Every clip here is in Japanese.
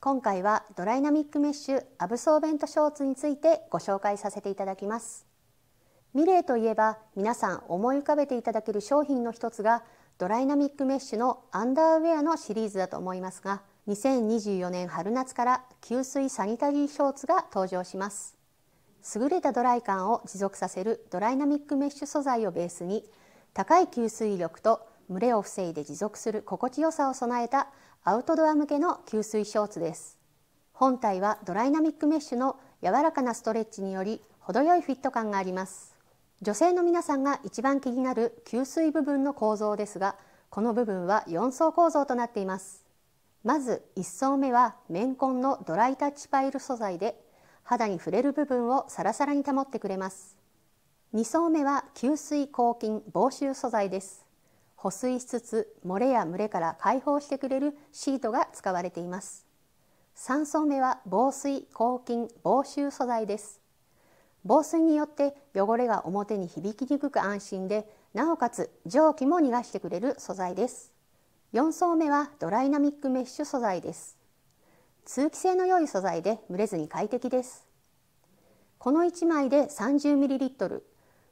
今回はドライナミックメッシュアブソーベントショーツについてご紹介させていただきますミレーといえば皆さん思い浮かべていただける商品の一つがドライナミックメッシュのアンダーウェアのシリーズだと思いますが2024年春夏から吸水サニタリーショーツが登場します優れたドライ感を持続させるドライナミックメッシュ素材をベースに高い吸水力と蒸れを防いで持続する心地よさを備えたアウトドア向けの吸水ショーツです本体はドライナミックメッシュの柔らかなストレッチにより程よいフィット感があります女性の皆さんが一番気になる吸水部分の構造ですがこの部分は4層構造となっていますまず1層目は綿混のドライタッチパイル素材で肌に触れる部分をサラサラに保ってくれます2層目は吸水抗菌防臭素材です保水しつつ漏れや群れから解放してくれるシートが使われています3層目は防水抗菌防臭素材です防水によって汚れが表に響きにくく安心でなおかつ蒸気も逃がしてくれる素材です4層目はドライナミックメッシュ素材です通気性の良い素材で蒸れずに快適ですこの1枚で 30ml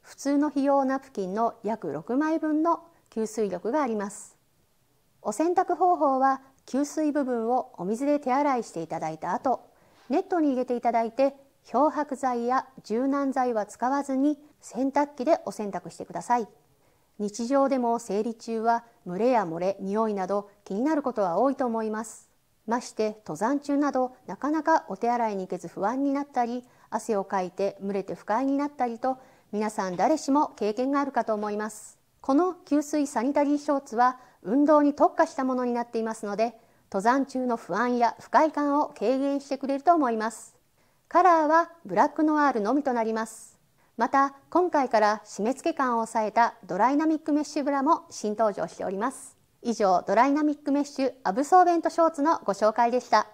普通の費用ナプキンの約6枚分の吸水力がありますお洗濯方法は吸水部分をお水で手洗いしていただいた後ネットに入れていただいて漂白剤や柔軟剤は使わずに洗濯機でお洗濯してください日常でも生理中は蒸れや漏れ匂いなど気になることは多いと思いますまして登山中などなかなかお手洗いに行けず不安になったり汗をかいて蒸れて不快になったりと皆さん誰しも経験があるかと思いますこの給水サニタリーショーツは運動に特化したものになっていますので登山中の不安や不快感を軽減してくれると思いますカラーはブラックノワールのみとなりますまた今回から締め付け感を抑えたドライナミックメッシュブラも新登場しております以上ドライナミックメッシュアブソーベントショーツのご紹介でした